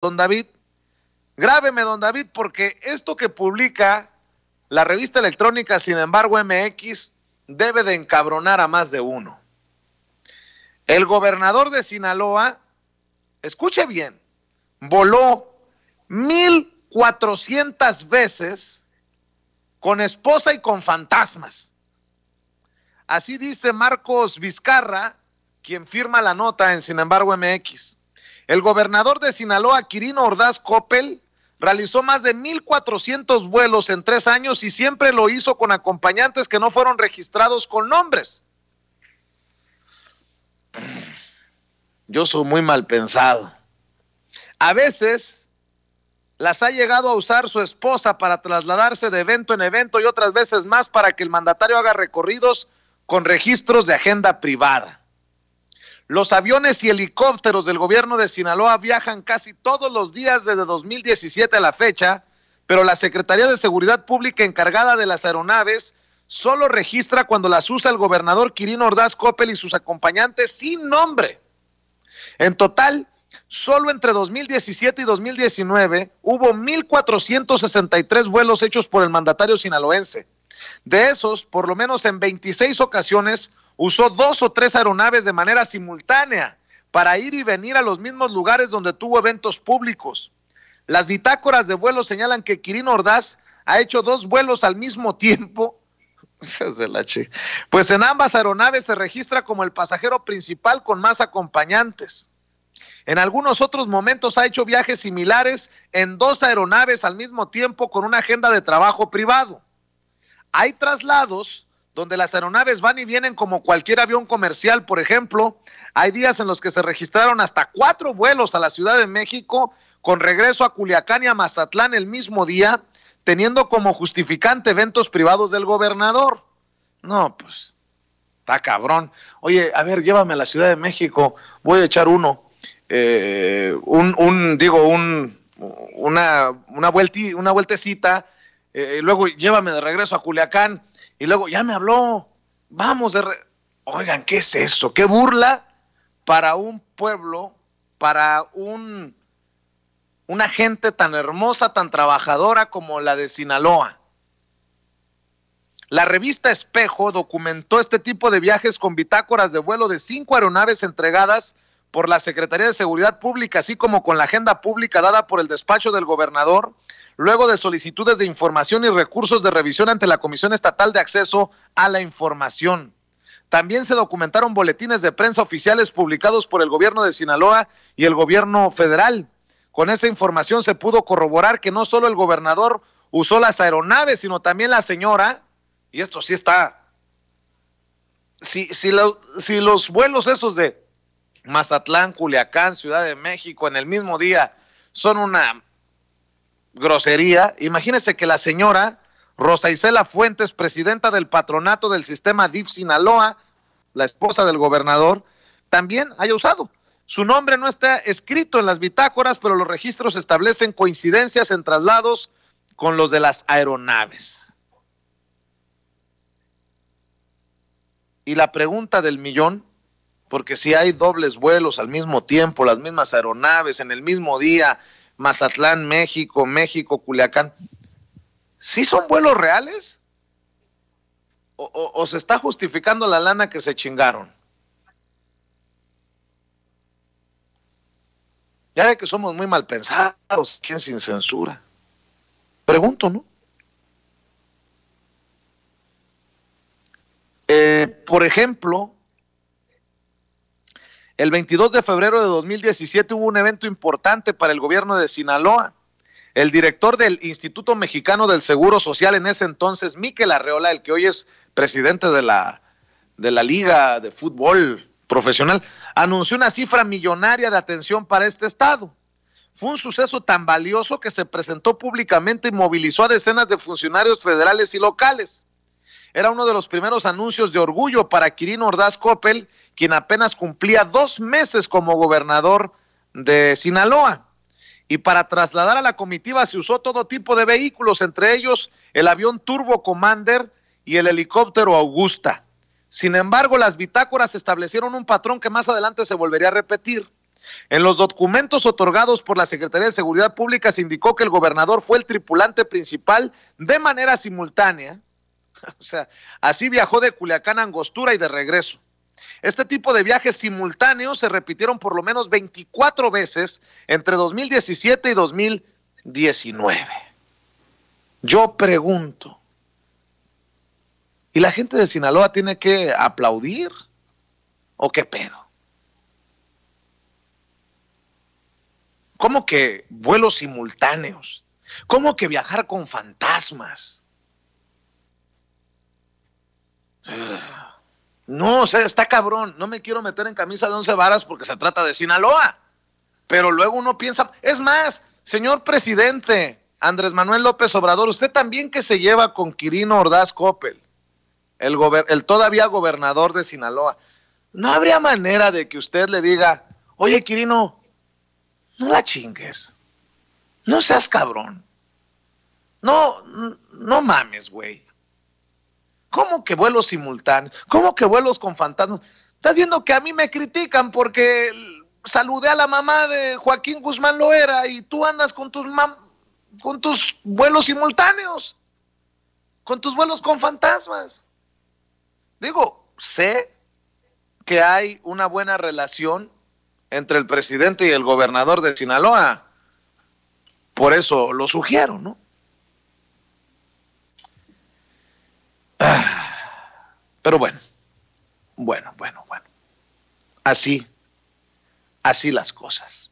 don David. Grábeme, don David, porque esto que publica la revista electrónica, sin embargo, MX, debe de encabronar a más de uno. El gobernador de Sinaloa, escuche bien, voló 1.400 veces con esposa y con fantasmas. Así dice Marcos Vizcarra, quien firma la nota en Sin embargo MX. El gobernador de Sinaloa, Quirino Ordaz Coppel, realizó más de 1.400 vuelos en tres años y siempre lo hizo con acompañantes que no fueron registrados con nombres. Yo soy muy mal pensado. A veces las ha llegado a usar su esposa para trasladarse de evento en evento y otras veces más para que el mandatario haga recorridos con registros de agenda privada. Los aviones y helicópteros del gobierno de Sinaloa viajan casi todos los días desde 2017 a la fecha, pero la Secretaría de Seguridad Pública encargada de las aeronaves solo registra cuando las usa el gobernador Quirino Ordaz Coppel y sus acompañantes sin nombre. En total, solo entre 2017 y 2019 hubo 1.463 vuelos hechos por el mandatario sinaloense. De esos, por lo menos en 26 ocasiones, usó dos o tres aeronaves de manera simultánea para ir y venir a los mismos lugares donde tuvo eventos públicos. Las bitácoras de vuelo señalan que Quirino Ordaz ha hecho dos vuelos al mismo tiempo. Pues en ambas aeronaves se registra como el pasajero principal con más acompañantes. En algunos otros momentos ha hecho viajes similares en dos aeronaves al mismo tiempo con una agenda de trabajo privado. Hay traslados donde las aeronaves van y vienen como cualquier avión comercial, por ejemplo. Hay días en los que se registraron hasta cuatro vuelos a la Ciudad de México con regreso a Culiacán y a Mazatlán el mismo día, teniendo como justificante eventos privados del gobernador. No, pues, está cabrón. Oye, a ver, llévame a la Ciudad de México, voy a echar uno. Eh, un, digo, una, una, una vueltecita, y eh, luego llévame de regreso a Culiacán y luego, ya me habló, vamos de... Oigan, ¿qué es eso? ¿Qué burla para un pueblo, para un, una gente tan hermosa, tan trabajadora como la de Sinaloa? La revista Espejo documentó este tipo de viajes con bitácoras de vuelo de cinco aeronaves entregadas por la Secretaría de Seguridad Pública, así como con la agenda pública dada por el despacho del gobernador, luego de solicitudes de información y recursos de revisión ante la Comisión Estatal de Acceso a la Información. También se documentaron boletines de prensa oficiales publicados por el gobierno de Sinaloa y el gobierno federal. Con esa información se pudo corroborar que no solo el gobernador usó las aeronaves, sino también la señora, y esto sí está, si, si los vuelos esos de Mazatlán, Culiacán, Ciudad de México en el mismo día son una grosería. Imagínense que la señora Rosa Isela Fuentes, presidenta del patronato del sistema DIF Sinaloa, la esposa del gobernador, también haya usado. Su nombre no está escrito en las bitácoras, pero los registros establecen coincidencias en traslados con los de las aeronaves. Y la pregunta del millón, porque si hay dobles vuelos al mismo tiempo, las mismas aeronaves en el mismo día, Mazatlán, México, México, Culiacán, ¿sí son vuelos reales? ¿O, se está justificando la lana que se chingaron? Ya que somos muy mal pensados, ¿quién sin censura? Pregunto, ¿no? Eh, por ejemplo, el 22 de febrero de 2017 hubo un evento importante para el gobierno de Sinaloa. El director del Instituto Mexicano del Seguro Social en ese entonces, Miquel Arreola, el que hoy es presidente de la, de la Liga de Fútbol Profesional, anunció una cifra millonaria de atención para este estado. Fue un suceso tan valioso que se presentó públicamente y movilizó a decenas de funcionarios federales y locales. Era uno de los primeros anuncios de orgullo para Quirino Ordaz Coppel quien apenas cumplía dos meses como gobernador de Sinaloa. Y para trasladar a la comitiva se usó todo tipo de vehículos, entre ellos el avión Turbo Commander y el helicóptero Augusta. Sin embargo, las bitácoras establecieron un patrón que más adelante se volvería a repetir. En los documentos otorgados por la Secretaría de Seguridad Pública se indicó que el gobernador fue el tripulante principal de manera simultánea. O sea, así viajó de Culiacán a Angostura y de regreso. Este tipo de viajes simultáneos se repitieron por lo menos 24 veces entre 2017 y 2019. Yo pregunto, ¿y la gente de Sinaloa tiene que aplaudir o qué pedo? ¿Cómo que vuelos simultáneos? ¿Cómo que viajar con fantasmas? Ah. No, está cabrón. No me quiero meter en camisa de once varas porque se trata de Sinaloa. Pero luego uno piensa, es más, señor presidente Andrés Manuel López Obrador, usted también que se lleva con Quirino Ordaz Coppel, el, todavía gobernador de Sinaloa. No habría manera de que usted le diga, oye Quirino, no la chingues. No seas cabrón. No, no mames, güey. ¿Cómo que vuelos simultáneos? ¿Cómo que vuelos con fantasmas? Estás viendo que a mí me critican porque saludé a la mamá de Joaquín Guzmán Loera y tú andas con tus con tus vuelos simultáneos, con tus vuelos con fantasmas. Digo, sé que hay una buena relación entre el presidente y el gobernador de Sinaloa. Por eso lo sugiero, ¿no? Bueno, bueno, bueno. Así, así las cosas.